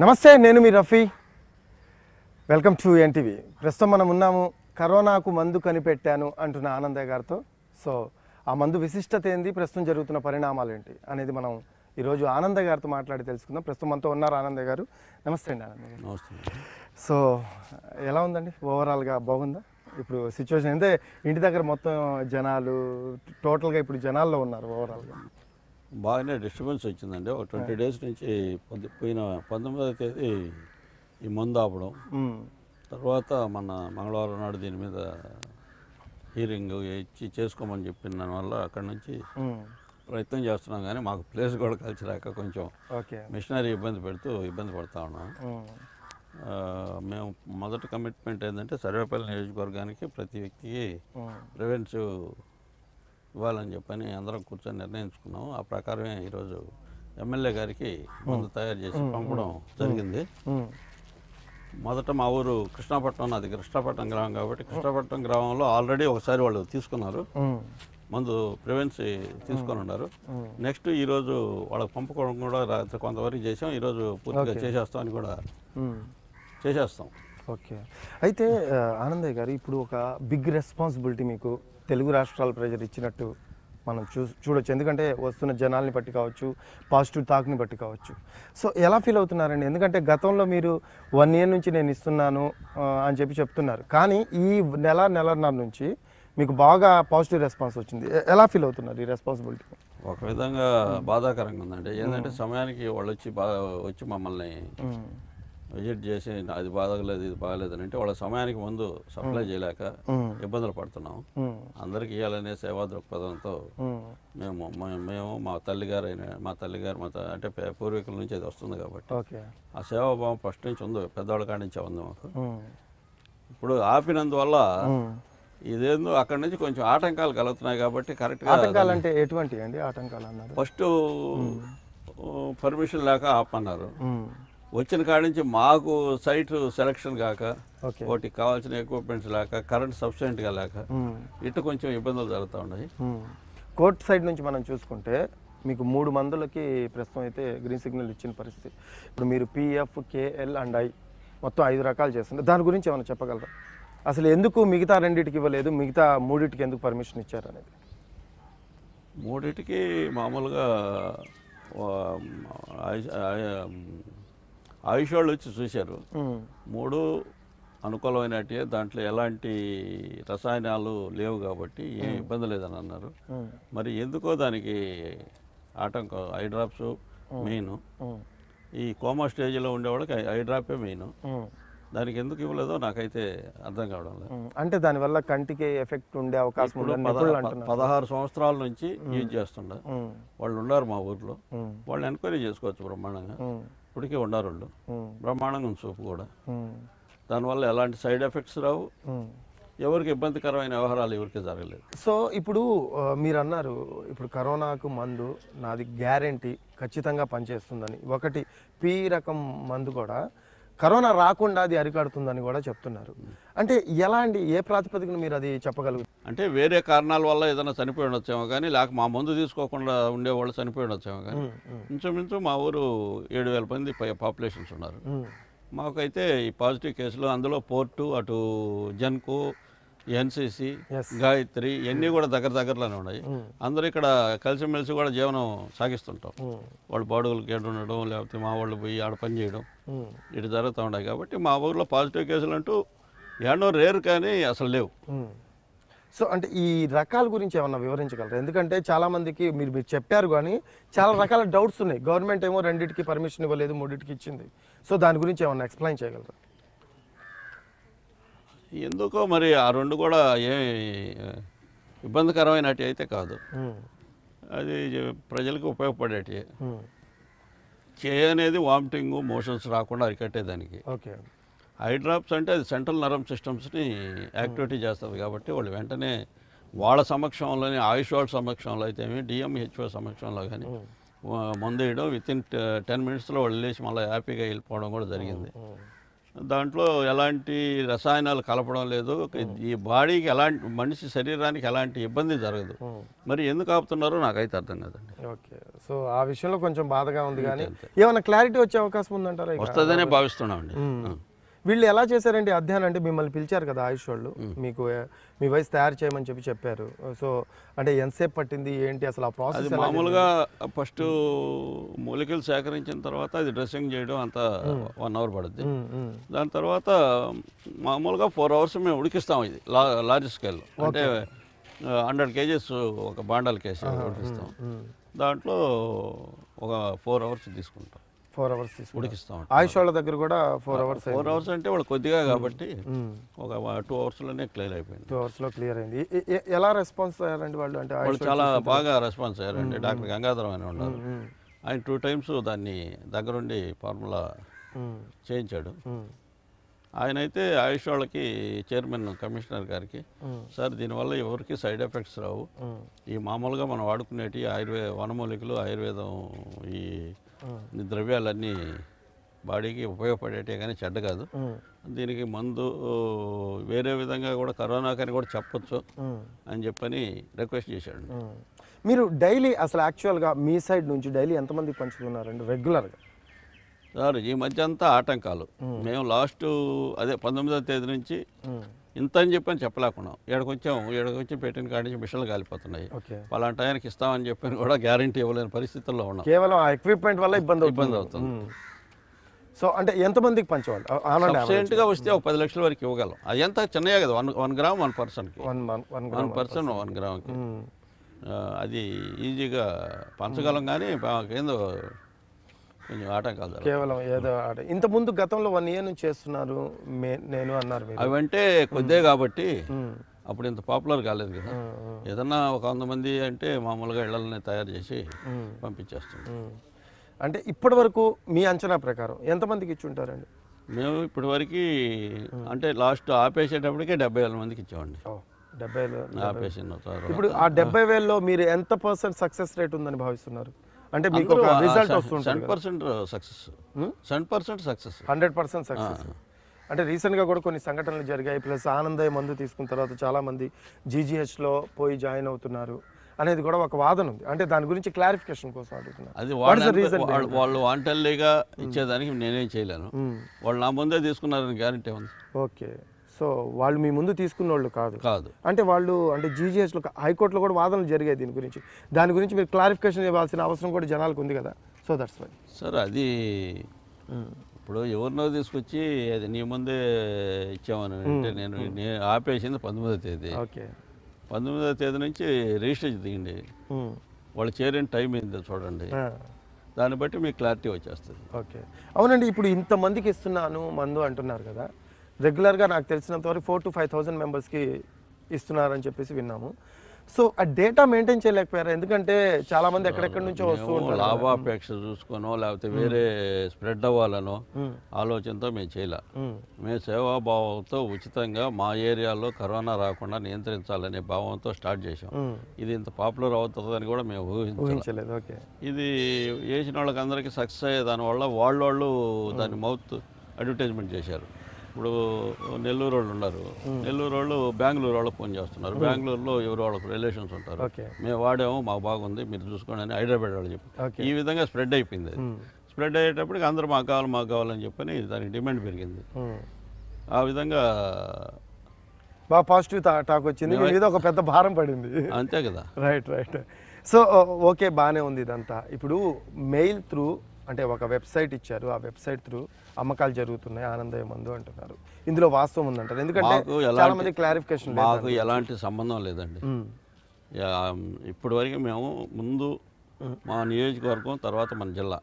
నమస్తే నేను మీ రఫీ వెల్కమ్ టు ఎన్టీవీ ప్రస్తుతం మనం ఉన్నాము కరోనాకు మందు కనిపెట్టాను అంటున్న ఆనందయ్య గారితో సో ఆ మందు విశిష్టత ఏంది ప్రస్తుతం జరుగుతున్న పరిణామాలు ఏంటి అనేది మనం ఈరోజు ఆనందయ్య గారితో మాట్లాడి తెలుసుకుందాం ప్రస్తుతం మనతో ఉన్నారు ఆనందయ్య గారు నమస్తే అండి ఆనందయ్య నమస్తే సో ఎలా ఉందండి ఓవరాల్గా బాగుందా ఇప్పుడు సిచ్యువేషన్ అంటే ఇంటి దగ్గర మొత్తం జనాలు టోటల్గా ఇప్పుడు జనాల్లో ఉన్నారు ఓవరాల్గా బాగానే డిస్టర్బెన్స్ వచ్చిందండి ఒక ట్వంటీ డేస్ నుంచి పోయిన పంతొమ్మిదవ తేదీ ఈ మందు ఆపడం తర్వాత మన మంగళవారం నాడు దీని మీద హీరింగ్ ఇచ్చి చేసుకోమని చెప్పిన దానివల్ల అక్కడ నుంచి ప్రయత్నం చేస్తున్నాం కానీ మాకు ప్లేస్ కూడా కలిసి రాక కొంచెం మిషనరీ ఇబ్బంది పెడుతూ ఇబ్బంది పడతా ఉన్నాం మేము మొదటి కమిట్మెంట్ ఏంటంటే సర్వేపల్లి నియోజకవర్గానికి ప్రతి వ్యక్తికి ప్రివెన్సివ్ ఇవ్వాలని చెప్పని అందరం కూర్చొని నిర్ణయించుకున్నాం ఆ ప్రకారమే ఈరోజు ఎమ్మెల్యే గారికి ముందు తయారు చేసి పంపడం జరిగింది మొదట మా ఊరు కృష్ణాపట్నం నాది కృష్ణాపట్నం గ్రామం కాబట్టి కృష్ణాపట్నం గ్రామంలో ఆల్రెడీ ఒకసారి వాళ్ళు తీసుకున్నారు ముందు ప్రివెన్సీ తీసుకొని ఉన్నారు నెక్స్ట్ ఈరోజు వాళ్ళకి పంపుకోవడం కూడా రాత్రి కొంతవరకు చేసాం ఈరోజు పూర్తిగా చేసేస్తాం అని కూడా చేసేస్తాం ఓకే అయితే ఆనందయ్య గారు ఇప్పుడు ఒక బిగ్ రెస్పాన్సిబిలిటీ మీకు తెలుగు రాష్ట్రాల ప్రజలు ఇచ్చినట్టు మనం చూ చూడొచ్చు ఎందుకంటే వస్తున్న జనాల్ని బట్టి కావచ్చు పాజిటివ్ థాక్ని బట్టి కావచ్చు సో ఎలా ఫీల్ అవుతున్నారండి ఎందుకంటే గతంలో మీరు వన్ ఇయర్ నుంచి నేను ఇస్తున్నాను అని చెప్పి చెప్తున్నారు కానీ ఈ నెల నెలన్నర నుంచి మీకు బాగా పాజిటివ్ రెస్పాన్స్ వచ్చింది ఎలా ఫీల్ అవుతున్నారు ఈ రెస్పాన్సిబిలిటీ ఒక విధంగా బాధాకరంగా ఉందండి ఏంటంటే సమయానికి వాళ్ళు వచ్చి బాగా వచ్చి మమ్మల్ని విజిట్ చేసి అది బాధగలేదు ఇది బాగలేదని అంటే వాళ్ళ సమయానికి ముందు సప్లై చేయలేక ఇబ్బందులు పడుతున్నాం అందరికి ఇవ్వాలనే సేవా దృక్పథంతో మేము మేము మా తల్లిగారు అయిన మా తల్లిగారు మా అంటే పూర్వీకుల నుంచి అది వస్తుంది కాబట్టి ఆ సేవాభావం ఫస్ట్ నుంచి ఉంది పెద్దవాళ్ళ కాడి నుంచే ఉంది మాకు ఇప్పుడు ఆపినందువల్ల ఇదేందో అక్కడ నుంచి కొంచెం ఆటంకాలు కలుగుతున్నాయి కాబట్టి కరెక్ట్గా ఆటంకాలు అంటే ఎటువంటి అండి ఆటంకాలు ఫస్ట్ పర్మిషన్ లేక ఆపన్నారు వచ్చిన కాడ నుంచి మాకు సైట్ సెలక్షన్ కాక ఒకటి కావాల్సిన ఎక్విప్మెంట్స్ లేక కరెంట్ గా లేక hmm. ఇటు కొంచెం ఇబ్బందులు జరుగుతూ ఉన్నాయి hmm. కోర్టు సైడ్ నుంచి మనం చూసుకుంటే మీకు మూడు మందులకి ప్రస్తుతం అయితే గ్రీన్ సిగ్నల్ ఇచ్చిన పరిస్థితి ఇప్పుడు మీరు పిఎఫ్ కేఎల్ అండ్ ఐ మొత్తం ఐదు రకాలు చేస్తుంటే దాని గురించి ఏమైనా చెప్పగలరా అసలు ఎందుకు మిగతా రెండింటికి ఇవ్వలేదు మిగతా మూడింటికి ఎందుకు పర్మిషన్ ఇచ్చారు అనేది మూడింటికి మామూలుగా ఆయుష్ వాళ్ళు వచ్చి చూశారు మూడు అనుకూలమైనట్టే దాంట్లో ఎలాంటి రసాయనాలు లేవు కాబట్టి ఏం ఇబ్బంది లేదని అన్నారు మరి ఎందుకో దానికి ఆటంకం ఐ డ్రాప్స్ మెయిన్ ఈ కోమా స్టేజ్లో ఉండేవాళ్ళకి ఐ డ్రాపే మెయిన్ దానికి ఎందుకు ఇవ్వలేదో నాకైతే అర్థం కావడం లేదు అంటే దానివల్ల కంటికి ఎఫెక్ట్ ఉండే అవకాశం పదహారు సంవత్సరాల నుంచి యూజ్ చేస్తుండ వాళ్ళు ఉన్నారు మా ఊర్లో వాళ్ళు ఎంక్వైరీ చేసుకోవచ్చు బ్రహ్మాండంగా ఇప్పటికే ఉన్నారు వాళ్ళు బ్రహ్మాండంగా ఉంది సోపు కూడా దానివల్ల ఎలాంటి సైడ్ ఎఫెక్ట్స్ రావు ఎవరికి ఇబ్బందికరమైన వ్యవహారాలు ఎవరికి జరగలేదు సో ఇప్పుడు మీరు అన్నారు ఇప్పుడు కరోనాకు మందు నాది గ్యారంటీ ఖచ్చితంగా పనిచేస్తుందని ఒకటి పి రకం మందు కూడా కరోనా రాకుండా అది అరికడుతుందని కూడా చెప్తున్నారు అంటే ఎలా అండి ఏ ప్రాతిపదికన మీరు అది చెప్పగలుగు అంటే వేరే కారణాల వల్ల ఏదైనా చనిపోయి ఉండొచ్చేమో కానీ లేక మా మందు తీసుకోకుండా ఉండేవాళ్ళు చనిపోయి ఉండొచ్చేమో కానీ ఇంచుమించు మా ఊరు ఏడు వేల మంది పాపులేషన్స్ ఉన్నారు మాకైతే ఈ పాజిటివ్ కేసులు అందులో పోర్టు అటు జన్కు ఎన్సిసి గాయత్రి ఇవన్నీ కూడా దగ్గర దగ్గరలోనే ఉన్నాయి అందరూ ఇక్కడ కలిసిమెలిసి కూడా జీవనం సాగిస్తుంటాం వాళ్ళు బాడుగులకి ఉండడం లేకపోతే మా వాళ్ళు పోయి ఆడ పని చేయడం ఇటు జరుగుతూ ఉన్నాయి కాబట్టి మా ఊర్లో పాజిటివ్ కేసులు అంటూ ఎన్నో రేరు కానీ అసలు లేవు సో అంటే ఈ రకాల గురించి ఏమన్నా వివరించగలరు ఎందుకంటే చాలా మందికి మీరు మీరు చెప్పారు కానీ చాలా రకాల డౌట్స్ ఉన్నాయి గవర్నమెంట్ ఏమో రెండింటికి పర్మిషన్ ఇవ్వలేదు మూడింటికి ఇచ్చింది సో దాని గురించి ఏమన్నా ఎక్స్ప్లెయిన్ చేయగలరు ఎందుకో మరి ఆ రెండు కూడా ఏ ఇబ్బందికరమైనట్టు అయితే కాదు అది ప్రజలకు ఉపయోగపడేటి చేయనేది వామిటింగ్ మోషన్స్ రాకుండా అరికట్టేదానికి ఓకే ఐ డ్రాప్స్ అంటే అది సెంట్రల్ నరం సిస్టమ్స్ని యాక్టివిటీ hmm. చేస్తుంది కాబట్టి వాళ్ళు వెంటనే వాళ్ళ సమక్షంలోనే ఆయుష్ వాళ్ళ సమక్షంలో అయితే ఏమి డిఎంహెచ్ఓ సమక్షంలో కానీ hmm. మందు వేయడం విత్ ఇన్ టెన్ మినిట్స్లో వాళ్ళు లేచి మళ్ళీ హ్యాపీగా వెళ్ళిపోవడం కూడా జరిగింది hmm, దాంట్లో ఎలాంటి రసాయనాలు కలపడం లేదు ఈ బాడీకి ఎలాంటి మనిషి శరీరానికి ఎలాంటి ఇబ్బంది జరగదు మరి ఎందుకు ఆపుతున్నారో నాకైతే అర్థం కాదండి ఓకే సో ఆ విషయంలో కొంచెం బాధగా ఉంది కానీ ఏమైనా క్లారిటీ వచ్చే అవకాశం ఉందంటారా వస్తుందనే భావిస్తున్నామండి వీళ్ళు ఎలా చేశారంటే అధ్యయనం అంటే మిమ్మల్ని పిలిచారు కదా ఆయుష్ వాళ్ళు మీకు మీ వయసు తయారు చేయమని చెప్పి చెప్పారు సో అంటే ఎంతసేపు పట్టింది ఏంటి అసలు ఆ ప్రాసెస్ మామూలుగా ఫస్ట్ మూలికలు సేకరించిన తర్వాత అది డ్రెస్సింగ్ చేయడం అంత వన్ అవర్ పడుద్ది దాని తర్వాత మామూలుగా ఫోర్ అవర్స్ మేము ఉడికిస్తాం ఇది లార్జ్ స్కేల్ అంటే హండ్రెడ్ కేజెస్ ఒక బాండల్ కేసు ఉడికిస్తాం దాంట్లో ఒక ఫోర్ అవర్స్ తీసుకుంటాం ఫోర్ అవర్స్ ఉడికిస్తాం ఆయుష్ వాళ్ళ దగ్గర కూడా ఫోర్ అవర్స్ ఫోర్ అవర్స్ అంటే వాళ్ళు కొద్దిగా కాబట్టి ఒక టూ అవర్స్లోనే క్లియర్ అయిపోయింది టూ అవర్స్లో క్లియర్ అయింది ఎలా రెస్పాన్స్ అయ్యారండి వాళ్ళు అంటే వాళ్ళు చాలా బాగా రెస్పాన్స్ అయ్యారండి డాక్టర్ గంగాధరం అని ఉన్నారు ఆయన టూ టైమ్స్ దాన్ని దగ్గరుండి ఫార్ములా చేయించాడు ఆయన అయితే ఆయుష్ వాళ్ళకి చైర్మన్ కమిషనర్ గారికి సార్ దీనివల్ల ఎవరికి సైడ్ ఎఫెక్ట్స్ రావు ఈ మామూలుగా మనం వాడుకునేటి ఆయుర్వేద వనమూలికలు ఆయుర్వేదం ఈ ద్రవ్యాలన్నీ బాడీకి ఉపయోగపడేటే కానీ చెడ్డ కాదు దీనికి మందు వేరే విధంగా కూడా కరోనా కానీ కూడా చెప్పొచ్చు అని చెప్పని రిక్వెస్ట్ చేశాడు మీరు డైలీ అసలు యాక్చువల్గా మీ సైడ్ నుంచి డైలీ ఎంతమంది పంచుతున్నారండి రెగ్యులర్గా సార్ ఈ మధ్య అంతా ఆటంకాలు మేము లాస్ట్ అదే పంతొమ్మిదో తేదీ నుంచి ఇంత అని చెప్పని చెప్పలేకుండా ఏడకొచ్చాం ఏడకొచ్చి పెట్టిన కాడి నుంచి మిషన్లు కాలిపోతున్నాయి అలాంటి టయానికి ఇస్తామని చెప్పని కూడా గ్యారంటీ ఇవ్వలేని పరిస్థితుల్లో ఉన్నాం కేవలం ఆ ఎక్విప్మెంట్ వల్ల ఇబ్బంది ఇబ్బంది అవుతుంది సో అంటే ఎంతమందికి పంచేవాళ్ళు గా వస్తే ఒక పది లక్షల వరకు ఇవ్వగలం అది ఎంత చిన్నయే కదా వన్ వన్ గ్రామ్ వన్ పర్సన్కి వన్ పర్సన్ వన్ గ్రామ్కి అది ఈజీగా పంచగలం కానీ ఏందో కేవలం ఏదో ఆట ఇంత ముందు గతంలో వన్ ఇయర్ నుంచి చేస్తున్నారు నేను అన్నారు అవంటే కొద్దే కాబట్టి అప్పుడు ఇంత పాపులర్ కాలేదు కదా ఏదన్నా ఒక వంద మంది అంటే మామూలుగా ఇళ్ళని తయారు చేసి పంపించేస్తున్నాం అంటే ఇప్పటి వరకు మీ అంచనా ప్రకారం ఎంతమందికి ఇచ్చి ఉంటారండి మేము ఇప్పటివరకు అంటే లాస్ట్ ఆపేసేటప్పటికే డెబ్బై వేల మందికి ఇచ్చామండి డెబ్బై వేలు ఆపేసిన ఇప్పుడు ఆ డెబ్బై వేలలో మీరు ఎంత పర్సెంట్ సక్సెస్ రేట్ ఉందని భావిస్తున్నారు అంటే మీకు ఒక రిజల్ట్ వస్తుంటుంది percent success seven percent success hundred percent success అంటే రీసెంట్గా కూడా కొన్ని సంఘటనలు జరిగాయి ప్లస్ ఆనందయ్య మందు తీసుకున్న తర్వాత చాలామంది జీజీహెచ్లో పోయి జాయిన్ అవుతున్నారు అనేది కూడా ఒక వాదన ఉంది అంటే దాని గురించి క్లారిఫికేషన్ కోసం అడుగుతున్నా అది వాళ్ళు వాంటల్లీగా hmm. ఇచ్చేదానికి నేనేం చేయలేను hmm. వాళ్ళు నా ముందే తీసుకున్నారని గ్యారంటీ ఉంది ఓకే సో వాళ్ళు మీ ముందు తీసుకున్న వాళ్ళు కాదు కాదు అంటే వాళ్ళు అంటే జీజీహెచ్లో హైకోర్టులో కూడా వాదనలు జరిగాయి దీని గురించి దాని గురించి మీరు క్లారిఫికేషన్ ఇవ్వాల్సిన అవసరం కూడా జనాలకు ఉంది కదా సో దట్స్ వై సార్ అది ఇప్పుడు ఎవరినో తీసుకొచ్చి అది నీ ముందే ఇచ్చామని అంటే నేను నేను ఆపేసింది పంతొమ్మిదో తేదీ ఓకే పంతొమ్మిదో తేదీ నుంచి రిజిస్టర్ దిగండి వాళ్ళు చేరిన టైం ఏందో చూడండి దాన్ని బట్టి మీకు క్లారిటీ వచ్చేస్తుంది ఓకే అవునండి ఇప్పుడు ఇంతమందికి ఇస్తున్నాను మందు అంటున్నారు కదా రెగ్యులర్గా నాకు తెలిసినంత వరకు ఫోర్ టు ఫైవ్ థౌజండ్ మెంబర్స్కి ఇస్తున్నారని చెప్పేసి విన్నాము సో ఆ డేటా మెయింటైన్ చేయలేకపోయారు ఎందుకంటే చాలా మంది ఎక్కడెక్కడి నుంచో వస్తూ ఉంటారు లాభాపేక్ష చూసుకోనో లేకపోతే వేరే స్ప్రెడ్ అవ్వాలనో ఆలోచనతో మేము చేయలే మేము సేవాభావంతో ఉచితంగా మా ఏరియాలో కరోనా రాకుండా నియంత్రించాలనే భావంతో స్టార్ట్ చేసాం ఇది ఇంత పాపులర్ అవుతుందని కూడా మేము ఊహించలేదు ఇది చేసిన వాళ్ళకి అందరికీ సక్సెస్ అయ్యే దానివల్ల వాళ్ళు వాళ్ళు దాని మౌత్ అడ్వర్టైజ్మెంట్ చేశారు ఇప్పుడు నెల్లూరు వాళ్ళు ఉన్నారు నెల్లూరు వాళ్ళు బెంగళూరు వాళ్ళు ఫోన్ చేస్తున్నారు బెంగళూరులో ఎవరు వాళ్ళకు రిలేషన్స్ ఉంటారు మేము వాడాము మాకు బాగుంది మీరు చూసుకోండి అని హైదరాబాద్ వాళ్ళు చెప్పి ఈ విధంగా స్ప్రెడ్ అయిపోయింది స్ప్రెడ్ అయ్యేటప్పటికి అందరూ మాకు కావాలి మాకు కావాలని చెప్పని దానికి డిమాండ్ పెరిగింది ఆ విధంగా బాగా పాజిటివ్ టాక్ వచ్చింది మీద ఒక పెద్ద భారం పడింది అంతే కదా రైట్ రైట్ సో ఓకే బాగానే ఉంది ఇదంతా ఇప్పుడు మెయిల్ త్రూ అంటే ఒక వెబ్సైట్ ఇచ్చారు ఆ వెబ్సైట్ త్రూ అమ్మకాలు జరుగుతున్నాయి ఆనందయ మందు అంటున్నారు ఇందులో వాస్తవం ఉందంటారు ఎందుకంటే చాలా మంది క్లారిఫికేషన్ మాకు ఎలాంటి సంబంధం లేదండి ఇప్పటి వరకు మేము ముందు మా నియోజకవర్గం తర్వాత మన జిల్లా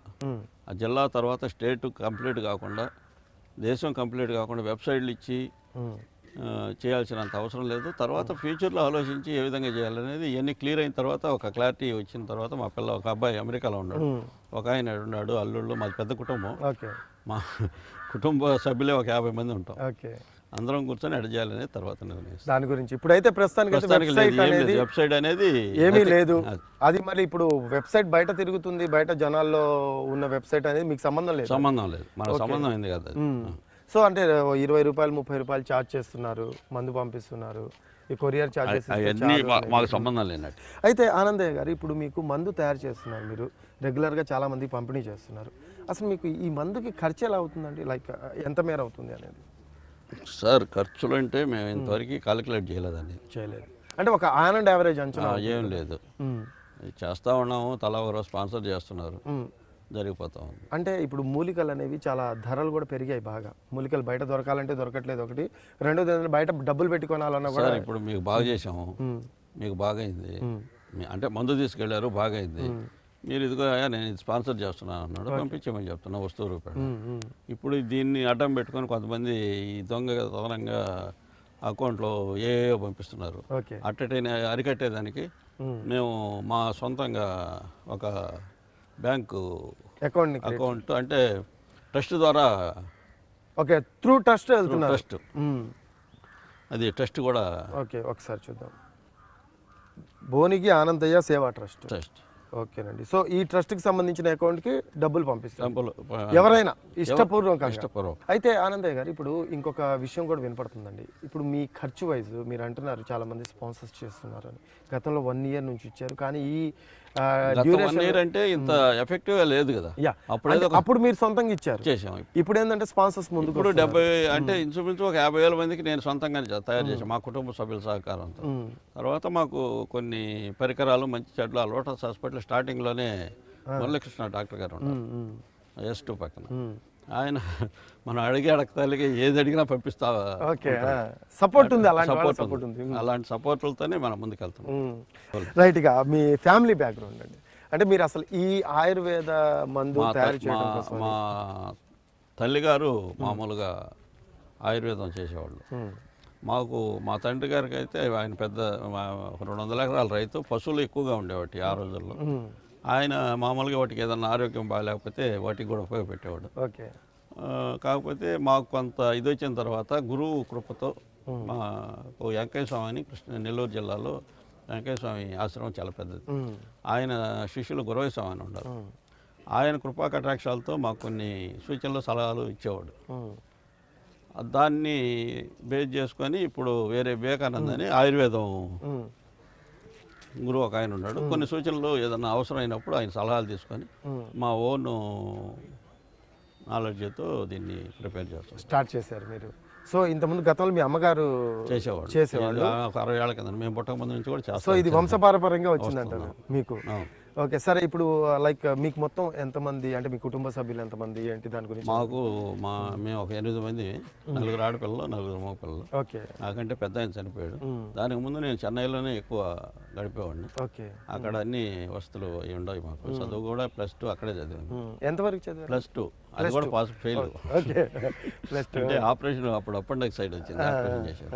ఆ జిల్లా తర్వాత స్టేట్ కంప్లీట్ కాకుండా దేశం కంప్లీట్ కాకుండా వెబ్సైట్లు ఇచ్చి చేయాల్సినంత అవసరం లేదు తర్వాత ఫ్యూచర్లో ఆలోచించి ఏ విధంగా చేయాలనేది ఇవన్నీ క్లియర్ అయిన తర్వాత ఒక క్లారిటీ వచ్చిన తర్వాత మా పిల్ల ఒక అబ్బాయి అమెరికాలో ఉన్నాడు ఒక ఆయన ఉన్నాడు అల్లుళ్ళు మాది పెద్ద కుటుంబం ఓకే మా కుటుంబ సభ్యులే ఒక యాభై మంది ఉంటాం ఓకే అందరం కూర్చొని అడిగి తర్వాత దాని గురించి ఇప్పుడైతే ప్రస్తుతానికి వెబ్సైట్ అనేది ఏమీ లేదు అది మరి ఇప్పుడు వెబ్సైట్ బయట తిరుగుతుంది బయట జనాల్లో ఉన్న వెబ్సైట్ అనేది మీకు సంబంధం లేదు సంబంధం లేదు మన సంబంధం ఏంది కదా సో అంటే ఇరవై రూపాయలు ముప్పై రూపాయలు ఛార్జ్ చేస్తున్నారు మందు పంపిస్తున్నారు ఈ కొరియర్ ఛార్జెస్ మాకు సంబంధం లేనట్టు అయితే ఆనందయ్య గారు ఇప్పుడు మీకు మందు తయారు చేస్తున్నారు మీరు రెగ్యులర్గా చాలామంది పంపిణీ చేస్తున్నారు అసలు మీకు ఈ మందుకి ఖర్చు ఎలా అవుతుందండి లైక్ ఎంత మేర అవుతుంది అనేది సార్ ఖర్చులు అంటే మేము ఇంతవరకు కాలిక్యులేట్ చేయలేదండి చేయలేదు అంటే ఒక ఆన్ అండ్ యావరేజ్ అంచనా ఏం లేదు చేస్తూ ఉన్నాము తలా ఒక స్పాన్సర్ చేస్తున్నారు జరిగిపోతా ఉంది అంటే ఇప్పుడు మూలికలు అనేవి చాలా ధరలు కూడా పెరిగాయి బాగా మూలికలు బయట దొరకాలంటే దొరకట్లేదు ఒకటి రెండోది ఏంటంటే బయట డబ్బులు పెట్టుకోవాలన్నా కూడా ఇప్పుడు మీకు బాగా చేసాము మీకు అయింది అంటే మందు తీసుకెళ్లారు బాగైంది మీరు ఇదిగో అయ్యా నేను స్పాన్సర్ చేస్తున్నాను అన్నాడు పంపించమని చెప్తున్నా వస్తువు రూపాయలు ఇప్పుడు దీన్ని అడ్డం పెట్టుకొని కొంతమంది ఈ దొంగ తదనంగా అకౌంట్లో ఏ పంపిస్తున్నారు అట్టటే అరికట్టేదానికి మేము మా సొంతంగా ఒక బ్యాంకు అకౌంట్ అకౌంట్ అంటే ట్రస్ట్ ద్వారా ఓకే త్రూ ట్రస్ట్ ట్రస్ట్ అది ట్రస్ట్ కూడా ఓకే ఒకసారి చూద్దాం భోనికి ఆనందయ్య సేవా ట్రస్ట్ ట్రస్ట్ ఓకేనండి సో ఈ ట్రస్ట్ కి సంబంధించిన అకౌంట్ కి డబ్బులు పంపిస్తారు ఎవరైనా ఇష్టపూర్వం ఇష్టపూర్వం అయితే ఆనందయ్య గారు ఇప్పుడు ఇంకొక విషయం కూడా వినపడుతుందండి ఇప్పుడు మీ ఖర్చు వైజ్ మీరు అంటున్నారు చాలా మంది స్పాన్సర్స్ అని గతంలో వన్ ఇయర్ నుంచి ఇచ్చారు కానీ ఈ అంటే ఇంత ఎఫెక్టివ్ లేదు కదా అప్పుడు అప్పుడు మీరు సొంతంగా ఇచ్చారు చేసాము ఇప్పుడు ఏంటంటే స్పాన్సర్స్ ముందు ఇప్పుడు డెబ్బై అంటే ఇంచుమించు ఒక యాభై వేల మందికి నేను సొంతంగా తయారు చేశాను మా కుటుంబ సభ్యుల సహకారంతో తర్వాత మాకు కొన్ని పరికరాలు మంచి చెట్లు చెడ్లు లోటస్ హాస్పిటల్ స్టార్టింగ్లోనే మురళీకృష్ణ డాక్టర్ గారు ఉన్నారు ఎస్ టూ పక్కన ఆయన మనం అడిగి అడగతలిగా ఏది అడిగినా పంపిస్తావా ఓకే సపోర్ట్ ఉంది అలాంటి సపోర్ట్ ఉంది అలాంటి సపోర్ట్లతోనే మనం ముందుకెళ్తాం రైట్గా మీ ఫ్యామిలీ బ్యాక్గ్రౌండ్ అండి అంటే మీరు అసలు ఈ ఆయుర్వేద మందు తయారు చేయడం కోసం మా తల్లిగారు మామూలుగా ఆయుర్వేదం చేసేవాళ్ళు మాకు మా తండ్రి గారికి అయితే ఆయన పెద్ద రెండు వందల ఎకరాల రైతు పశువులు ఎక్కువగా ఉండేవాటి ఆ రోజుల్లో ఆయన మామూలుగా వాటికి ఏదన్నా ఆరోగ్యం బాగాలేకపోతే వాటికి కూడా ఉపయోగపెట్టేవాడు ఓకే కాకపోతే మాకు కొంత ఇది వచ్చిన తర్వాత గురువు కృపతో మా వెంకయ్యస్వామి అని కృష్ణ నెల్లూరు జిల్లాలో వెంకయ్యస్వామి ఆశ్రమం చాలా పెద్దది ఆయన శిష్యులు గురవైస్వామి అని ఉన్నారు ఆయన కృపా కటాక్షాలతో మాకు కొన్ని సూచనలు సలహాలు ఇచ్చేవాడు దాన్ని బేస్ చేసుకొని ఇప్పుడు వేరే వివేకానందని ఆయుర్వేదం గురువు ఒక ఆయన ఉన్నాడు కొన్ని సూచనలు ఏదన్నా అవసరమైనప్పుడు ఆయన సలహాలు తీసుకొని మా ఓన్ నాలెడ్జ్తో దీన్ని ప్రిపేర్ చేస్తాం స్టార్ట్ చేశారు మీరు సో ఇంతకుముందు గతంలో మీ అమ్మగారు చేసేవాడు చేసేవాళ్ళు అరవై ఏళ్ళ కింద మేము పుట్టక ముందు నుంచి కూడా చేస్తాం సో ఇది వంశపారపరంగా వచ్చిందంటారు మీకు ఓకే సరే ఇప్పుడు లైక్ మీకు మొత్తం ఎంతమంది అంటే మీ కుటుంబ సభ్యులు ఎంతమంది ఏంటి దాని గురించి మాకు మా మేము ఒక ఎనిమిది మంది నలుగురు ఆడపిల్లలు నలుగురు మగపిల్లలు ఓకే నాకంటే పెద్ద ఆయన చనిపోయాడు దానికి ముందు నేను చెన్నైలోనే ఎక్కువ గడిపేవాడిని ఓకే అక్కడ అన్ని వస్తువులు ఉండవు మాకు చదువు కూడా ప్లస్ టూ అక్కడే చదివాను ఎంతవరకు చదివాను ప్లస్ టూ అది కూడా pass fail okay plus two అంటే ఆపరేషన్ అప్పుడు అప్ సైడ్ వచ్చింది ఆపరేషన్ చేశారు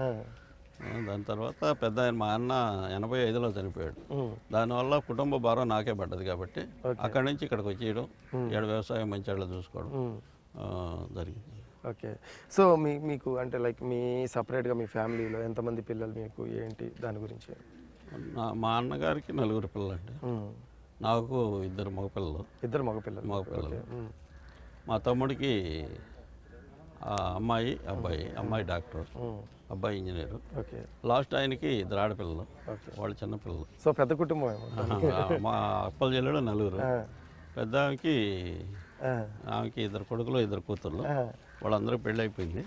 దాని తర్వాత పెద్ద ఆయన మా అన్న ఎనభై ఐదులో చనిపోయాడు దానివల్ల కుటుంబ భారం నాకే పడ్డది కాబట్టి అక్కడి నుంచి ఇక్కడికి వచ్చేయడం ఏడు వ్యవసాయం మంచి చూసుకోవడం జరిగింది ఓకే సో మీ మీకు అంటే లైక్ మీ సపరేట్గా మీ ఫ్యామిలీలో ఎంతమంది పిల్లలు మీకు ఏంటి దాని గురించి మా అన్నగారికి నలుగురు పిల్లలు అండి నాకు ఇద్దరు మగపిల్లలు ఇద్దరు మగపిల్లలు మగపిల్లలు మా తమ్ముడికి అమ్మాయి అబ్బాయి అమ్మాయి డాక్టర్ అబ్బాయి ఇంజనీర్ లాస్ట్ ఆయనకి ద్రాడ పిల్లలు వాళ్ళు చిన్న పిల్లలు సో పెద్ద కుటుంబం మా అప్పల చెల్లెడు నలుగురు పెద్ద ఆమెకి ఆమెకి ఇద్దరు కొడుకులు ఇద్దరు కూతుర్లు వాళ్ళందరూ పెళ్ళి అయిపోయింది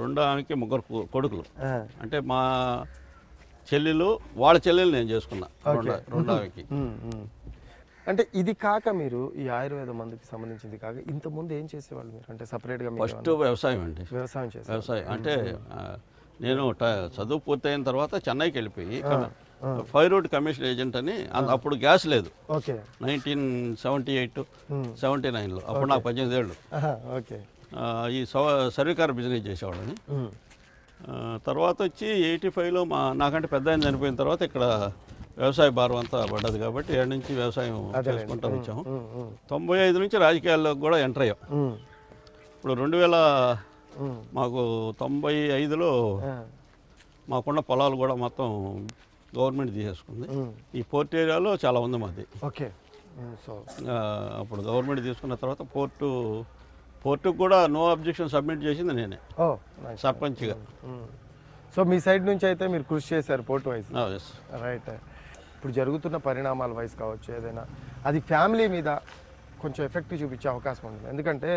రెండో ఆమెకి ముగ్గురు కొడుకులు అంటే మా చెల్లెలు వాళ్ళ చెల్లెలు నేను చేసుకున్నా రెండో రెండో ఆమెకి అంటే ఇది కాక మీరు ఈ ఆయుర్వేద మందుకి సంబంధించింది కాక ఇంత ముందు ఏం చేసేవాళ్ళు మీరు అంటే సపరేట్గా ఫస్ట్ వ్యవసాయం అండి వ్యవసాయం చేసే వ్యవసాయం అంటే నేను చదువు పూర్తయిన తర్వాత చెన్నైకి వెళ్ళిపోయి ఫైర్ రోడ్ కమిషన్ ఏజెంట్ అని అప్పుడు గ్యాస్ లేదు నైన్టీన్ సెవెంటీ ఎయిట్ సెవెంటీ నైన్లో అప్పుడు నాకు పద్దెనిమిది ఏళ్ళు ఈ సర్వీకార్ బిజినెస్ చేసేవాళ్ళని తర్వాత వచ్చి ఎయిటీ ఫైవ్లో మా నాకంటే పెద్ద ఆయన చనిపోయిన తర్వాత ఇక్కడ వ్యవసాయ భారం అంతా పడ్డది కాబట్టి ఏడు నుంచి వ్యవసాయం చేసుకుంటూ వచ్చాము తొంభై ఐదు నుంచి రాజకీయాల్లో కూడా ఎంటర్ అయ్యాం ఇప్పుడు రెండు వేల మాకు తొంభై ఐదులో మాకున్న పొలాలు కూడా మొత్తం గవర్నమెంట్ తీసేసుకుంది ఈ పోర్ట్ ఏరియాలో చాలా ఉంది మాది ఓకే సో అప్పుడు గవర్నమెంట్ తీసుకున్న తర్వాత పోర్టు పోర్టుకు కూడా నో అబ్జెక్షన్ సబ్మిట్ చేసింది నేనే సర్పంచ్గా సో మీ సైడ్ నుంచి అయితే మీరు కృషి చేశారు పోర్టు వైజ్ రైట్ ఇప్పుడు జరుగుతున్న పరిణామాల వయసు కావచ్చు ఏదైనా అది ఫ్యామిలీ మీద కొంచెం ఎఫెక్ట్ చూపించే అవకాశం ఉంటుంది ఎందుకంటే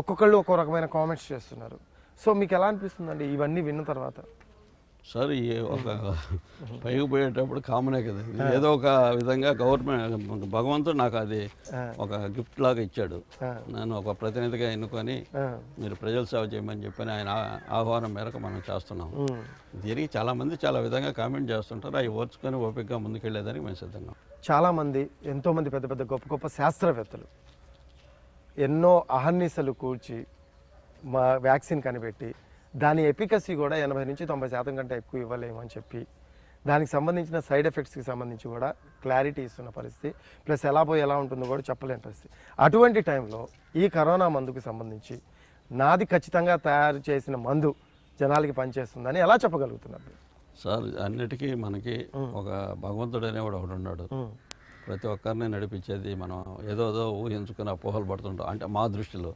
ఒక్కొక్కళ్ళు ఒక్కో రకమైన కామెంట్స్ చేస్తున్నారు సో మీకు ఎలా అనిపిస్తుందండి ఇవన్నీ విన్న తర్వాత సార్ ఈ ఒక పైకి పోయేటప్పుడు కామనే కదా ఏదో ఒక విధంగా గవర్నమెంట్ భగవంతుడు నాకు అది ఒక గిఫ్ట్ లాగా ఇచ్చాడు నన్ను ఒక ప్రతినిధిగా ఎన్నుకొని మీరు ప్రజల సేవ చేయమని చెప్పని ఆయన ఆహ్వానం మేరకు మనం చేస్తున్నాం దీనికి చాలామంది చాలా విధంగా కామెంట్ చేస్తుంటారు అవి ఓర్చుకొని ఓపికగా ముందుకెళ్లేదానికి మేము సిద్ధంగా చాలామంది ఎంతోమంది పెద్ద పెద్ద గొప్ప గొప్ప శాస్త్రవేత్తలు ఎన్నో అహర్నిశలు కూర్చి మా వ్యాక్సిన్ కనిపెట్టి దాని ఎఫికసీ కూడా ఎనభై నుంచి తొంభై శాతం కంటే ఎక్కువ ఇవ్వలేము అని చెప్పి దానికి సంబంధించిన సైడ్ ఎఫెక్ట్స్కి సంబంధించి కూడా క్లారిటీ ఇస్తున్న పరిస్థితి ప్లస్ ఎలా పోయి ఎలా ఉంటుందో కూడా చెప్పలేని పరిస్థితి అటువంటి టైంలో ఈ కరోనా మందుకు సంబంధించి నాది ఖచ్చితంగా తయారు చేసిన మందు జనాలకి పనిచేస్తుందని ఎలా చెప్పగలుగుతున్నారు సార్ అన్నిటికీ మనకి ఒక భగవంతుడు అనేవాడు ఒకడు ఉన్నాడు ప్రతి ఒక్కరిని నడిపించేది మనం ఏదోదో ఊహించుకుని అపోహలు పడుతుంటాం అంటే మా దృష్టిలో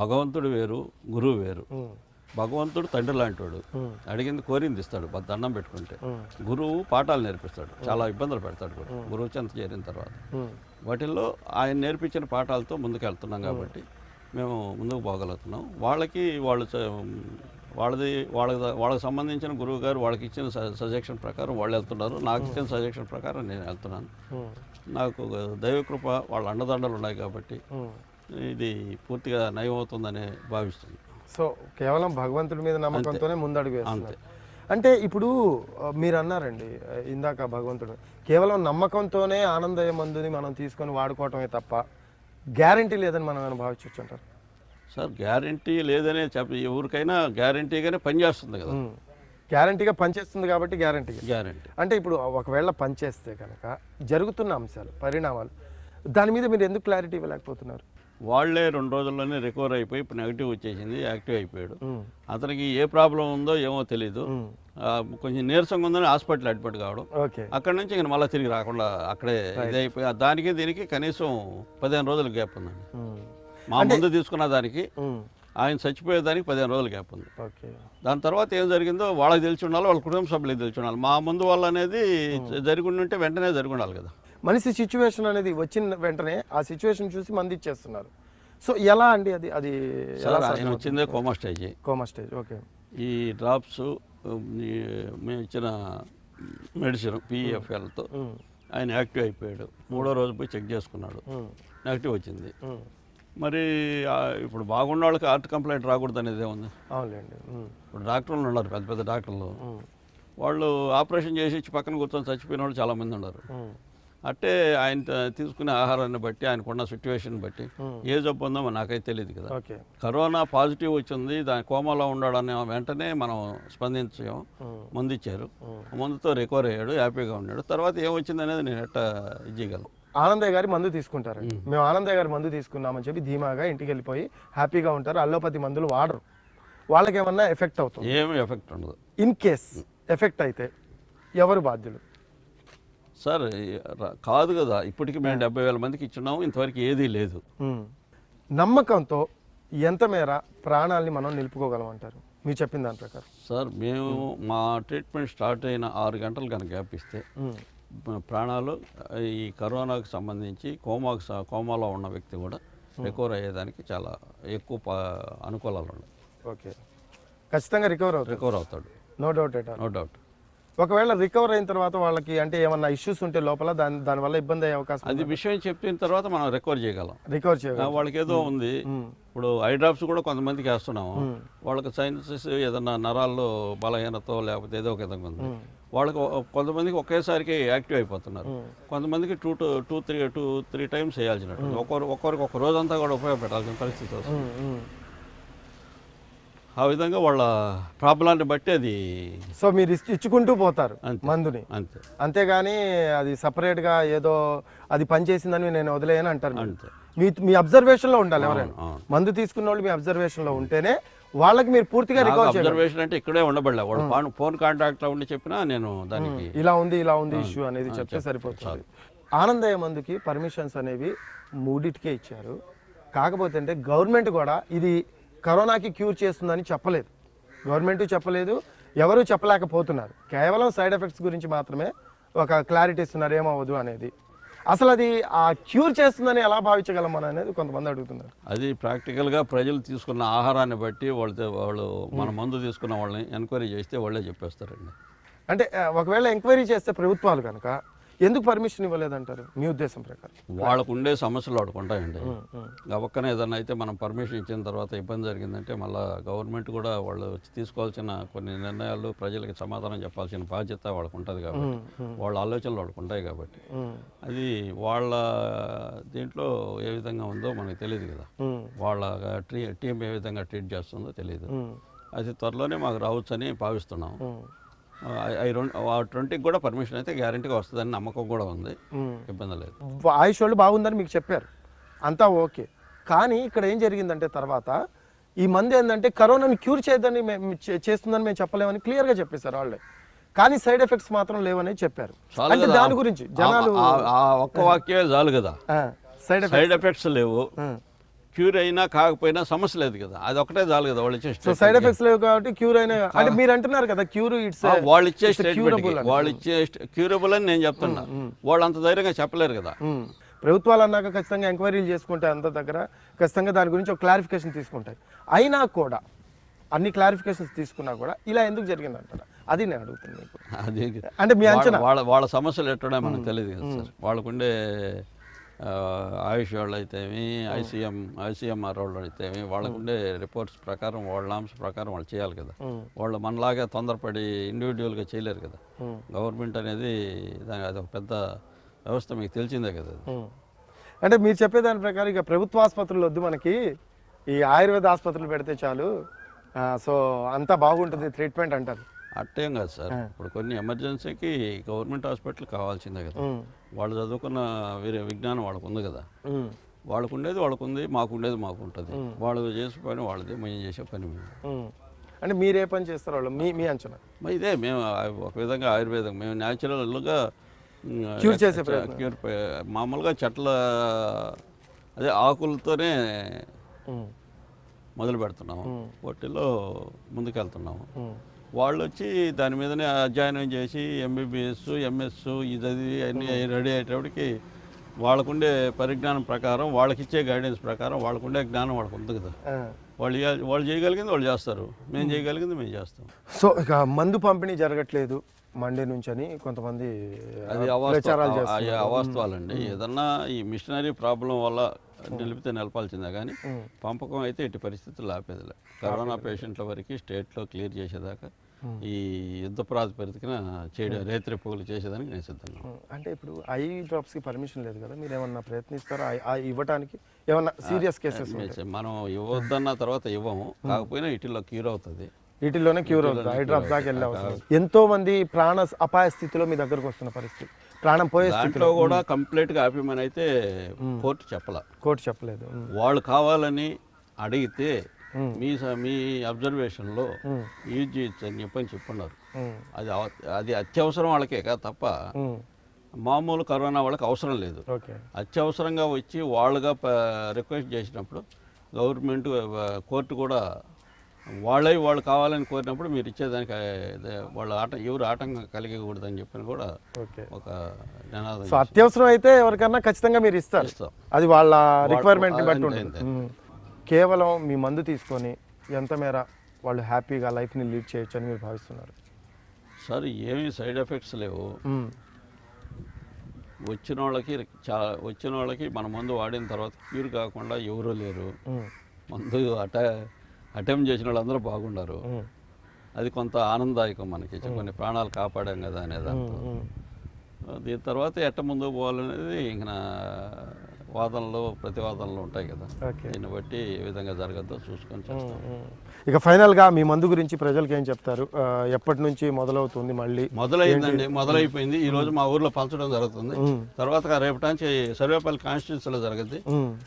భగవంతుడు వేరు గురువు వేరు భగవంతుడు తండ్రి లాంటివాడు అడిగింది కోరింది ఇస్తాడు దండం పెట్టుకుంటే గురువు పాఠాలు నేర్పిస్తాడు చాలా ఇబ్బందులు పెడతాడు గురువు చెంత చేరిన తర్వాత వాటిల్లో ఆయన నేర్పించిన పాఠాలతో ముందుకెళ్తున్నాం కాబట్టి మేము ముందుకు పోగలుగుతున్నాం వాళ్ళకి వాళ్ళు వాళ్ళది వాళ్ళకి వాళ్ళకి సంబంధించిన గురువు గారు వాళ్ళకి ఇచ్చిన సజెషన్ ప్రకారం వాళ్ళు వెళ్తున్నారు నాకు ఇచ్చిన సజెషన్ ప్రకారం నేను వెళ్తున్నాను నాకు దైవకృప వాళ్ళ అండదండలు ఉన్నాయి కాబట్టి ఇది పూర్తిగా నయమవుతుందని భావిస్తుంది సో కేవలం భగవంతుడి మీద నమ్మకంతోనే ముందడుగు వేస్తుంది అంటే ఇప్పుడు మీరు అన్నారండి ఇందాక భగవంతుడు కేవలం నమ్మకంతోనే ఆనందయ మందుని మనం తీసుకొని వాడుకోవటమే తప్ప గ్యారంటీ లేదని మనం అనుభవించవచ్చు అంటారు సార్ గ్యారంటీ లేదనే చెప్ప ఎవరికైనా గ్యారంటీగానే పనిచేస్తుంది కదా గ్యారంటీగా పనిచేస్తుంది కాబట్టి గ్యారంటీ గ్యారంటీ అంటే ఇప్పుడు ఒకవేళ పనిచేస్తే కనుక జరుగుతున్న అంశాలు పరిణామాలు దాని మీద మీరు ఎందుకు క్లారిటీ ఇవ్వలేకపోతున్నారు వాళ్లే రెండు రోజుల్లోనే రికవర్ అయిపోయి ఇప్పుడు నెగిటివ్ వచ్చేసింది యాక్టివ్ అయిపోయాడు అతనికి ఏ ప్రాబ్లం ఉందో ఏమో తెలీదు కొంచెం నీరసంగా ఉందని హాస్పిటల్ అడ్మిట్ కావడం అక్కడ నుంచి ఇంకా మళ్ళీ తిరిగి రాకుండా అక్కడే ఇదైపోయి దానికి దీనికి కనీసం పదిహేను రోజులు గ్యాప్ ఉందండి మా ముందు తీసుకున్న దానికి ఆయన చచ్చిపోయేదానికి పదిహేను రోజులు గ్యాప్ ఉంది దాని తర్వాత ఏం జరిగిందో వాళ్ళకి తెలిసి ఉండాలి వాళ్ళ కుటుంబ సభ్యులకి తెలిసి ఉండాలి మా ముందు వాళ్ళు అనేది జరిగి ఉంటే వెంటనే జరిగి ఉండాలి కదా మనిషి సిచ్యువేషన్ అనేది వచ్చిన వెంటనే ఆ సిచ్యువేషన్ చూసి మంది ఇచ్చేస్తున్నారు సో ఎలా అండి అది అది వచ్చింది వచ్చిందే coma stage coma stage okay ఈ డ్రాప్స్ మేము ఇచ్చిన మెడిసిన్ పిఎఫ్ఎల్తో ఆయన యాక్టివ్ అయిపోయాడు మూడో రోజు పోయి చెక్ చేసుకున్నాడు నెగిటివ్ వచ్చింది మరి ఇప్పుడు బాగున్న వాళ్ళకి హార్ట్ కంప్లైంట్ రాకూడదు అనేది ఏముంది అవునండి ఇప్పుడు డాక్టర్లు ఉన్నారు పెద్ద పెద్ద డాక్టర్లు వాళ్ళు ఆపరేషన్ చేసి ఇచ్చి పక్కన కూర్చొని చచ్చిపోయిన వాళ్ళు చాలామంది ఉన్నారు అంటే ఆయన తీసుకునే ఆహారాన్ని బట్టి ఆయనకున్న సిచ్యువేషన్ బట్టి hmm. ఏ జబ్బు ఉందో నాకైతే తెలియదు కదా కరోనా పాజిటివ్ వచ్చింది దాని కోమాలో ఉన్నాడని వెంటనే మనం స్పందించాం hmm. ముందు ఇచ్చారు hmm. మందుతో రికవర్ అయ్యాడు హ్యాపీగా ఉన్నాడు తర్వాత ఏమొచ్చింది అనేది నేను ఎట్ట ఇచ్చేయగలను ఆనందయ్య గారి మందు తీసుకుంటారు మేము ఆనందయ్య గారి మందు తీసుకున్నామని చెప్పి ధీమాగా ఇంటికి వెళ్ళిపోయి హ్యాపీగా ఉంటారు అల్లోపతి మందులు వాడరు వాళ్ళకి ఏమన్నా ఎఫెక్ట్ అవుతుంది ఏమి ఎఫెక్ట్ ఉండదు ఇన్ కేస్ ఎఫెక్ట్ అయితే ఎవరు బాధ్యులు సార్ కాదు కదా ఇప్పటికీ మేము డెబ్బై వేల మందికి ఇచ్చున్నాము ఇంతవరకు ఏదీ లేదు నమ్మకంతో ఎంత మేర ప్రాణాలని మనం నిలుపుకోగలమంటారు మీరు చెప్పిన దాని ప్రకారం సార్ మేము మా ట్రీట్మెంట్ స్టార్ట్ అయిన ఆరు గంటలు కనుక గ్యాప్ ప్రాణాలు ఈ కరోనాకు సంబంధించి కోమాకు కోమాలో ఉన్న వ్యక్తి కూడా రికవర్ అయ్యేదానికి చాలా ఎక్కువ అనుకూలాలు ఉన్నాయి ఓకే ఖచ్చితంగా రికవర్ అవుతాడు రికవర్ అవుతాడు నో డౌట్ నో డౌట్ ఒకవేళ రికవర్ అయిన తర్వాత వాళ్ళకి అంటే ఏమన్నా ఇష్యూస్ ఉంటే లోపల దాని దానివల్ల ఇబ్బంది అయ్యే అవకాశం అది విషయం చెప్పిన తర్వాత మనం రికవర్ చేయగలం రికవర్ చేయగలం వాళ్ళకి ఏదో hmm. ఉంది hmm. ఇప్పుడు ఐ డ్రాప్స్ కూడా కొంతమందికి వేస్తున్నాము hmm. వాళ్ళకి సైన్సెస్ ఏదన్నా నరాల్లో బలహీనతో లేకపోతే ఏదో ఒక విధంగా ఉంది వాళ్ళకి కొంతమందికి ఒకేసారికి యాక్టివ్ అయిపోతున్నారు కొంతమందికి two two two three two three times వేయాల్సినట్టు ఒక్కొక్కరికి ఒక రోజంతా కూడా ఉపయోగపెట్టాల్సిన పరిస్థితి వస్తుంది ఆ విధంగా వాళ్ళ ప్రాబ్లాన్ని బట్టి అది సో మీరు ఇచ్చుకుంటూ పోతారు మందుని అంతే అంతేగాని అది సపరేట్గా ఏదో అది పనిచేసిందని నేను వదిలేయని అంటారు అంతే మీ మీ అబ్జర్వేషన్లో ఉండాలి ఎవరైనా మందు తీసుకున్న వాళ్ళు మీ అబ్జర్వేషన్లో ఉంటేనే వాళ్ళకి మీరు పూర్తిగా అబ్జర్వేషన్ అంటే ఇక్కడే ఉండబడలే వాళ్ళు ఫోన్ లో ఉండి చెప్పినా నేను దానికి ఇలా ఉంది ఇలా ఉంది ఇష్యూ అనేది చెప్తే సరిపోతుంది ఆనందయ్య మందుకి పర్మిషన్స్ అనేవి మూడిటికే ఇచ్చారు కాకపోతే అంటే గవర్నమెంట్ కూడా ఇది కరోనాకి క్యూర్ చేస్తుందని చెప్పలేదు గవర్నమెంట్ చెప్పలేదు ఎవరూ చెప్పలేకపోతున్నారు కేవలం సైడ్ ఎఫెక్ట్స్ గురించి మాత్రమే ఒక క్లారిటీ ఇస్తున్నారు ఏమవ్వదు అనేది అసలు అది ఆ క్యూర్ చేస్తుందని ఎలా భావించగలం మనం అనేది కొంతమంది అడుగుతున్నారు అది ప్రాక్టికల్గా ప్రజలు తీసుకున్న ఆహారాన్ని బట్టి వాళ్ళు వాళ్ళు మన మందు తీసుకున్న వాళ్ళని ఎంక్వైరీ చేస్తే వాళ్ళే చెప్పేస్తారండి అంటే ఒకవేళ ఎంక్వైరీ చేస్తే ప్రభుత్వాలు కనుక ఎందుకు పర్మిషన్ ఇవ్వలేదంటారు మీ ఉద్దేశం ప్రకారం వాళ్ళకు ఉండే సమస్యలు వాళ్ళకు ఉంటాయండి గవక్కన ఏదైనా అయితే మనం పర్మిషన్ ఇచ్చిన తర్వాత ఇబ్బంది జరిగిందంటే మళ్ళీ గవర్నమెంట్ కూడా వాళ్ళు తీసుకోవాల్సిన కొన్ని నిర్ణయాలు ప్రజలకు సమాధానం చెప్పాల్సిన బాధ్యత వాళ్ళకు ఉంటుంది కాబట్టి వాళ్ళ ఆలోచనలు వాళ్ళకు ఉంటాయి కాబట్టి అది వాళ్ళ దీంట్లో ఏ విధంగా ఉందో మనకు తెలియదు కదా వాళ్ళ టీం ఏ విధంగా ట్రీట్ చేస్తుందో తెలియదు అది త్వరలోనే మాకు రావచ్చు అని భావిస్తున్నాం ఐ ట్వంటీకి కూడా పర్మిషన్ అయితే గ్యారంటీగా వస్తుందని నమ్మకం కూడా ఉంది ఇబ్బంది లేదు ఆయుష్ వాళ్ళు బాగుందని మీకు చెప్పారు అంతా ఓకే కానీ ఇక్కడ ఏం జరిగిందంటే తర్వాత ఈ మంది ఏంటంటే కరోనాని క్యూర్ చేయదని మేము చేస్తుందని మేము చెప్పలేమని క్లియర్గా చెప్పేశారు వాళ్ళే కానీ సైడ్ ఎఫెక్ట్స్ మాత్రం లేవని చెప్పారు అంటే దాని గురించి జనాలు ఒక్క వాక్యమే చాలు కదా సైడ్ ఎఫెక్ట్స్ లేవు క్యూర్ అయినా కాకపోయినా సమస్య లేదు కదా అది ఒకటే చాలు కదా వాళ్ళు ఇచ్చే సైడ్ ఎఫెక్ట్స్ లేవు కాబట్టి క్యూర్ అయినా అంటే మీరు అంటున్నారు కదా క్యూర్ ఇట్స్ వాళ్ళు ఇచ్చే స్టేట్మెంట్ వాళ్ళు ఇచ్చే క్యూరబుల్ అని నేను చెప్తున్నా వాళ్ళు అంత ధైర్యంగా చెప్పలేరు కదా ప్రభుత్వాలు అన్నాక ఖచ్చితంగా ఎంక్వైరీలు చేసుకుంటాయి అంత దగ్గర ఖచ్చితంగా దాని గురించి ఒక క్లారిఫికేషన్ తీసుకుంటాయి అయినా కూడా అన్ని క్లారిఫికేషన్స్ తీసుకున్నా కూడా ఇలా ఎందుకు జరిగింది అంటారా అది నేను అడుగుతున్నాను అంటే మీ అంచనా వాళ్ళ వాళ్ళ సమస్యలు ఎట్టడా మనకు తెలియదు కదా సార్ వాళ్ళకుండే ఆయుష్ వాళ్ళు అయితేమి ఐసీఎం ఐసీఎంఆర్ వాళ్ళు అయితేమి వాళ్ళకుండే రిపోర్ట్స్ ప్రకారం వాళ్ళ నామ్స్ ప్రకారం వాళ్ళు చేయాలి కదా వాళ్ళు మనలాగా తొందరపడి ఇండివిజువల్గా చేయలేరు కదా గవర్నమెంట్ అనేది దాని ఒక పెద్ద వ్యవస్థ మీకు తెలిసిందే కదా అంటే మీరు చెప్పేదాని ప్రకారం ఇక ప్రభుత్వ ఆసుపత్రులు వద్దు మనకి ఈ ఆయుర్వేద ఆసుపత్రులు పెడితే చాలు సో అంతా బాగుంటుంది ట్రీట్మెంట్ అంటారు అట్టేం కాదు సార్ ఇప్పుడు కొన్ని ఎమర్జెన్సీకి గవర్నమెంట్ హాస్పిటల్ కావాల్సిందే కదా వాళ్ళు చదువుకున్న వేరే విజ్ఞానం వాళ్ళకు ఉంది కదా వాళ్ళకు ఉండేది వాళ్ళకు ఉంది మాకు ఉండేది మాకు ఉంటుంది వాళ్ళు చేసే పని వాళ్ళది మేము చేసే పని మేము అంటే మీరే పని చేస్తారు వాళ్ళు మీ మీ అంచనా ఇదే మేము ఒక విధంగా ఆయుర్వేదం మేము న్యాచురల్గా క్యూర్ చేసే క్యూర్ మామూలుగా చెట్ల అదే ఆకులతోనే మొదలు పెడుతున్నాము వాటిలో ముందుకెళ్తున్నాము వాళ్ళు వచ్చి దాని మీదనే అధ్యయనం చేసి ఎంబీబీఎస్ ఎంఎస్ ఇది అన్నీ రెడీ అయ్యేటప్పటికి వాళ్ళకుండే పరిజ్ఞానం ప్రకారం వాళ్ళకి ఇచ్చే గైడెన్స్ ప్రకారం వాళ్ళకుండే జ్ఞానం వాళ్ళకు ఉంది కదా వాళ్ళు వాళ్ళు చేయగలిగింది వాళ్ళు చేస్తారు మేము చేయగలిగింది మేము చేస్తాం సో ఇక మందు పంపిణీ జరగట్లేదు మండే నుంచి అని కొంతమంది అది అవాస్తవాలండి ఏదన్నా ఈ మిషనరీ ప్రాబ్లం వల్ల నిలిపితే నిలపాల్సిందే కానీ పంపకం అయితే ఎట్టి పరిస్థితులు ఆపేదిలే కరోనా పేషెంట్ల వరకు స్టేట్లో క్లియర్ చేసేదాకా ఈ యుద్ధ ప్రాతిపదికన చేయడం రేత్రి పొగులు చేసేదానికి నేను సిద్ధంగా అంటే ఇప్పుడు ఐ డ్రాప్స్కి పర్మిషన్ లేదు కదా మీరు ఏమన్నా ప్రయత్నిస్తారా ఇవ్వడానికి ఏమన్నా సీరియస్ కేసెస్ మనం ఇవ్వద్దన్న తర్వాత ఇవ్వము కాకపోయినా ఇటీలో క్యూర్ అవుతుంది వీటిలోనే క్యూర్ అవుతుంది ఐ డ్రాప్స్ దాకా వెళ్ళే ఎంతో మంది ప్రాణ అపాయ స్థితిలో మీ దగ్గరకు వస్తున్న పరిస్థితి ప్రాణం పోయే దాంట్లో కూడా కంప్లీట్ గా ఆపేమని అయితే కోర్టు చెప్పలే కోర్టు చెప్పలేదు వాళ్ళు కావాలని అడిగితే మీ మీ అబ్జర్వేషన్లో యూజ్ చేయొచ్చు అని చెప్పని చెప్పున్నారు అది అది అత్యవసరం వాళ్ళకే కాదు తప్ప మామూలు కరోనా వాళ్ళకి అవసరం లేదు అత్యవసరంగా వచ్చి వాళ్ళుగా రిక్వెస్ట్ చేసినప్పుడు గవర్నమెంట్ కోర్టు కూడా వాళ్ళవి వాళ్ళు కావాలని కోరినప్పుడు మీరు ఇచ్చేదానికి వాళ్ళ ఆట ఎవరు ఆటంకం కలిగకూడదని చెప్పని కూడా ఒక అత్యవసరం అయితే ఎవరికన్నా ఖచ్చితంగా మీరు ఇస్తారు అది వాళ్ళ రిక్వైర్మెంట్ బట్టి ఉంటుంది కేవలం మీ మందు తీసుకొని ఎంత మేర వాళ్ళు హ్యాపీగా లైఫ్ని లీడ్ చేయొచ్చు అని మీరు భావిస్తున్నారు సార్ ఏమీ సైడ్ ఎఫెక్ట్స్ లేవు వచ్చిన వాళ్ళకి చాలా వచ్చిన వాళ్ళకి మన మందు వాడిన తర్వాత క్యూర్ కాకుండా ఎవరూ లేరు మందు అట అటెంప్ట్ చేసిన వాళ్ళందరూ బాగున్నారు అది కొంత ఆనందదాయకం మనకి కొన్ని ప్రాణాలు కాపాడాం కదా అనేది దీని తర్వాత ఎట్ట ముందుకు పోవాలనేది ఇంకా వాదనలు ప్రతివాదనలు ఉంటాయి కదా దీన్ని బట్టి ఏ విధంగా జరగద్దో చూసుకొని చేస్తాం ఇక ఫైనల్గా మీ మందు గురించి ప్రజలకు ఏం చెప్తారు ఎప్పటి నుంచి మొదలవుతుంది మళ్ళీ మొదలైందండి మొదలైపోయింది ఈ రోజు మా ఊర్లో పంచడం జరుగుతుంది తర్వాత రేపటి నుంచి సర్వేపల్లి లో జరుగుద్ది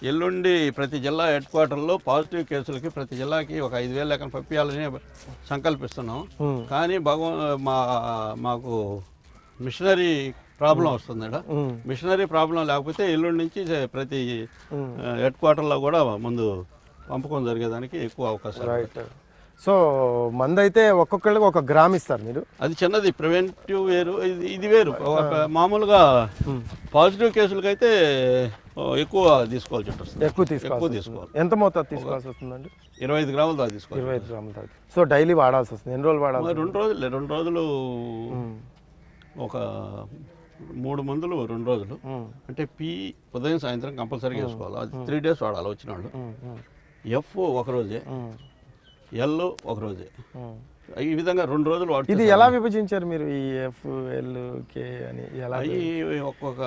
ఎల్లుండి ప్రతి జిల్లా హెడ్ లో పాజిటివ్ కేసులకి ప్రతి జిల్లాకి ఒక ఐదు వేల లెక్కన పంపించాలని సంకల్పిస్తున్నాం కానీ భగవ మా మాకు మిషనరీ ప్రాబ్లం వస్తుంది మిషనరీ ప్రాబ్లం లేకపోతే ఎల్లుండి నుంచి ప్రతి హెడ్ క్వార్టర్లో కూడా ముందు పంపకం జరిగేదానికి ఎక్కువ అవకాశం రైట్ సో మందైతే ఒక్కొక్కళ్ళకి ఒక గ్రామ్ ఇస్తారు మీరు అది చిన్నది ప్రివెంటివ్ వేరు ఇది వేరు మామూలుగా పాజిటివ్ కేసులకి అయితే ఎక్కువ తీసుకోవాల్సి ఉంటుంది ఎక్కువ తీసుకోవాలి తీసుకోవాలి ఎంత మోతాదు తీసుకోవాల్సి వస్తుందండి ఇరవై ఐదు గ్రాములు దాకా తీసుకోవాలి ఇరవై ఐదు గ్రాములు దాకా సో డైలీ వాడాల్సి వస్తుంది ఎన్ని రోజులు వాడాలి రెండు రోజులు రెండు రోజులు ఒక మూడు మందులు రెండు రోజులు అంటే పి ఉదయం సాయంత్రం కంపల్సరీగా వేసుకోవాలి అది త్రీ డేస్ వాడాలి వచ్చిన వాళ్ళు ఎఫ్ ఒక రోజే ఎల్ ఒక రోజే ఈ విధంగా రెండు రోజులు వాడు ఇది ఎలా విభజించారు మీరు ఈ ఎఫ్ ఎల్ కే అని ఎలా ఒక్కొక్క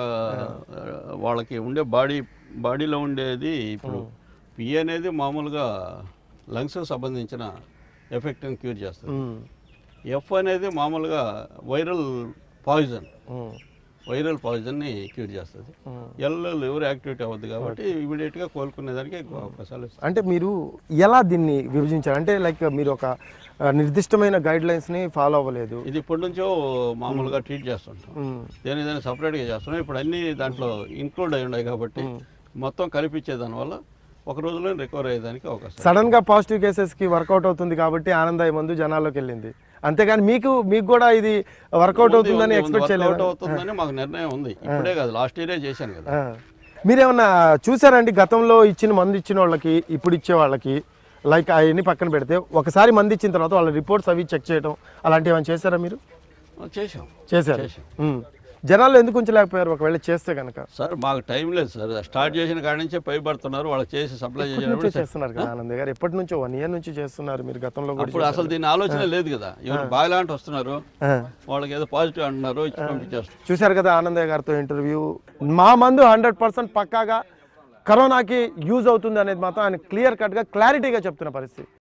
వాళ్ళకి ఉండే బాడీ బాడీలో ఉండేది ఇప్పుడు పి అనేది మామూలుగా లంగ్స్ సంబంధించిన ఎఫెక్ట్ని క్యూర్ చేస్తుంది ఎఫ్ అనేది మామూలుగా వైరల్ పాయిజన్ వైరల్ పాయిజన్ని క్యూర్ చేస్తుంది ఎల్లో ఎవరు యాక్టివేట్ అవ్వద్దు కాబట్టి ఇమీడియట్గా దానికి ఎక్కువ అవకాశాలు అంటే మీరు ఎలా దీన్ని విభజించారు అంటే లైక్ మీరు ఒక నిర్దిష్టమైన గైడ్ లైన్స్ని ఫాలో అవ్వలేదు ఇది ఇప్పటి నుంచో మామూలుగా ట్రీట్ చేస్తుంటాం దేని దాన్ని సపరేట్గా చేస్తున్నాం ఇప్పుడు అన్ని దాంట్లో ఇంక్లూడ్ అయి ఉన్నాయి కాబట్టి మొత్తం కనిపించే దానివల్ల ఒక రోజులో రికవర్ అయ్యేదానికి అవకాశం సడన్గా పాజిటివ్ కేసెస్కి వర్కౌట్ అవుతుంది కాబట్టి ఆనందాయమందు మందు జనాల్లోకి వెళ్ళింది అంతేగాని మీకు మీకు కూడా ఇది వర్కౌట్ అవుతుందని ఎక్స్పెక్ట్ చేయలేదు అవుతుందని మాకు నిర్ణయం ఉంది ఇప్పుడే కాదు లాస్ట్ ఇయరే చేశాను కదా మీరేమన్నా చూసారండి గతంలో ఇచ్చిన మంది ఇచ్చిన వాళ్ళకి ఇప్పుడు ఇచ్చే వాళ్ళకి లైక్ అవన్నీ పక్కన పెడితే ఒకసారి మంది ఇచ్చిన తర్వాత వాళ్ళ రిపోర్ట్స్ అవి చెక్ చేయడం అలాంటివి ఏమైనా చేశారా మీరు చేసాం చేశారు జనాలు ఎందుకు ఉంచలేకపోయారు ఒకవేళ చేస్తే కనుక సార్ మాకు టైం లేదు సార్ స్టార్ట్ చేసిన కాడి నుంచే పై పడుతున్నారు వాళ్ళు చేసి సప్లై చేసినప్పుడు చేస్తున్నారు కదా ఆనంద్ గారు ఎప్పటి నుంచో వన్ ఇయర్ నుంచి చేస్తున్నారు మీరు గతంలో కూడా అసలు దీని ఆలోచన లేదు కదా ఎవరు లాంటి వస్తున్నారు వాళ్ళకి ఏదో పాజిటివ్ అంటున్నారు చూశారు కదా ఆనంద్ గారితో ఇంటర్వ్యూ మా మందు హండ్రెడ్ పర్సెంట్ పక్కాగా కరోనాకి యూజ్ అవుతుంది అనేది మాత్రం ఆయన క్లియర్ కట్గా క్లారిటీగా చెప్తున్న పరిస్థితి